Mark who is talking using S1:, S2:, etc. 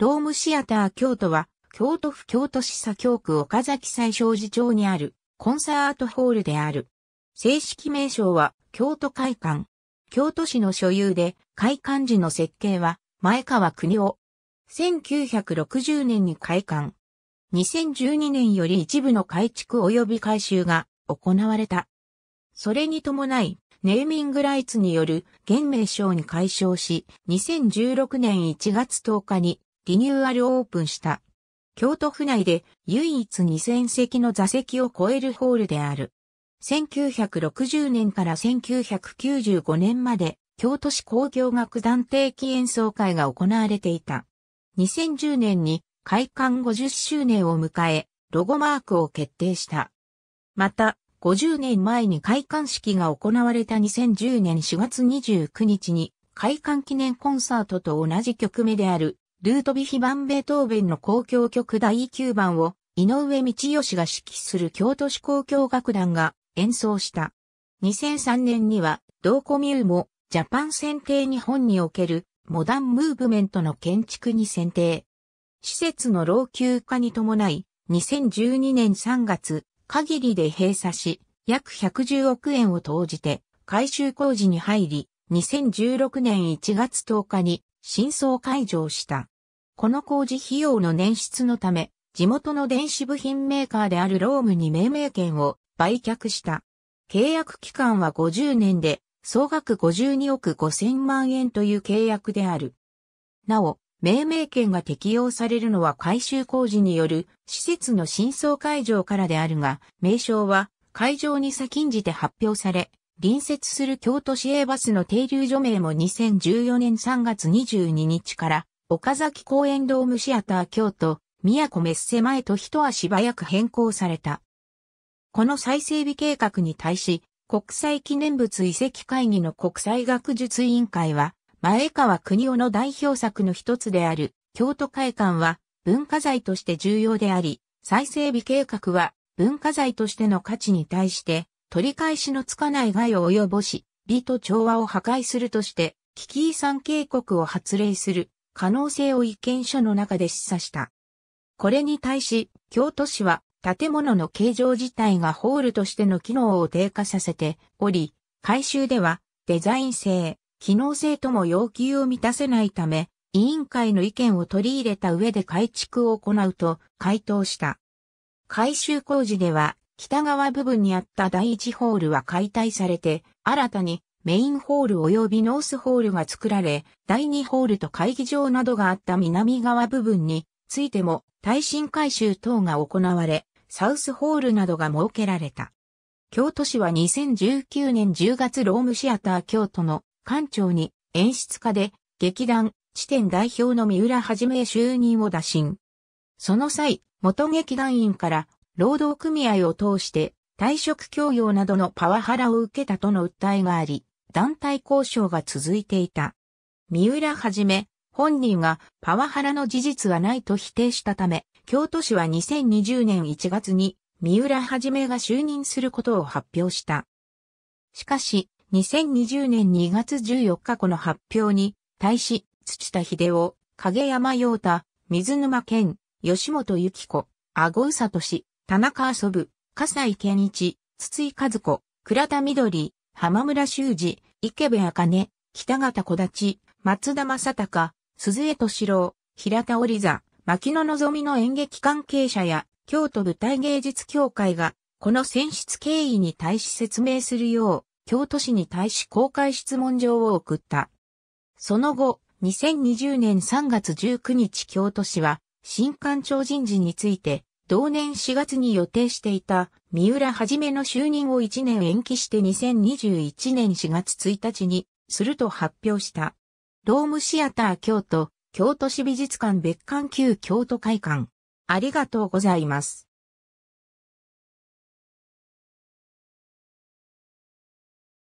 S1: ドームシアター京都は、京都府京都市左京区岡崎西小寺町にあるコンサートホールである。正式名称は京都会館。京都市の所有で、会館時の設計は前川国夫。1960年に会館。2012年より一部の改築及び改修が行われた。それに伴い、ネーミングライツによる現名称に解消し、2016年1月10日にリニューアルオープンした。京都府内で唯一2000席の座席を超えるホールである。1960年から1995年まで京都市工業楽団定期演奏会が行われていた。2010年に開館50周年を迎え、ロゴマークを決定した。また、50年前に開館式が行われた2010年4月29日に開館記念コンサートと同じ曲目であるルートビヒバンベートーベンの交響曲第9番を井上道義が指揮する京都市交響楽団が演奏した。2003年には同コミューもジャパン選定日本におけるモダンムーブメントの建築に選定。施設の老朽化に伴い2012年3月限りで閉鎖し約110億円を投じて改修工事に入り2016年1月10日に真相解除した。この工事費用の捻出のため、地元の電子部品メーカーであるロームに命名権を売却した。契約期間は50年で、総額52億5000万円という契約である。なお、命名権が適用されるのは改修工事による施設の新装会場からであるが、名称は会場に先んじて発表され、隣接する京都市営バスの停留所名も2014年3月22日から岡崎公園ドームシアター京都、都メッセ前と一足早く変更された。この再整備計画に対し、国際記念物遺跡会議の国際学術委員会は、前川国夫の代表作の一つである、京都会館は文化財として重要であり、再整備計画は文化財としての価値に対して、取り返しのつかない害を及ぼし、美と調和を破壊するとして、危機遺産警告を発令する可能性を意見書の中で示唆した。これに対し、京都市は建物の形状自体がホールとしての機能を低下させており、改修ではデザイン性、機能性とも要求を満たせないため、委員会の意見を取り入れた上で改築を行うと回答した。改修工事では北側部分にあった第一ホールは解体されて、新たにメインホール及びノースホールが作られ、第2ホールと会議場などがあった南側部分についても耐震改修等が行われ、サウスホールなどが設けられた。京都市は2019年10月ロームシアター京都の館長に演出家で劇団地点代表の三浦はじめ就任を打診。その際、元劇団員から労働組合を通して退職協業などのパワハラを受けたとの訴えがあり、団体交渉が続いていた。三浦はじめ、本人がパワハラの事実はないと否定したため、京都市は2020年1月に三浦はじめが就任することを発表した。しかし、2020年2月14日この発表に対し、土田秀夫、影山陽太、水沼健、吉本由紀子、阿吾宇佐俊、田中遊ぶ、笠井健一、筒井和子、倉田緑、浜村修二、池部茜、北方小立、松田正隆、鈴江敏郎、平田織座、牧野望みの演劇関係者や、京都舞台芸術協会が、この選出経緯に対し説明するよう、京都市に対し公開質問状を送った。その後、2020年3月19日京都市は、新官庁人事について、同年4月に予定していた三浦はじめの就任を1年延期して2021年4月1日にすると発表した。ドームシアター京都、京都市美術館別館旧京都会館。ありがとうございます。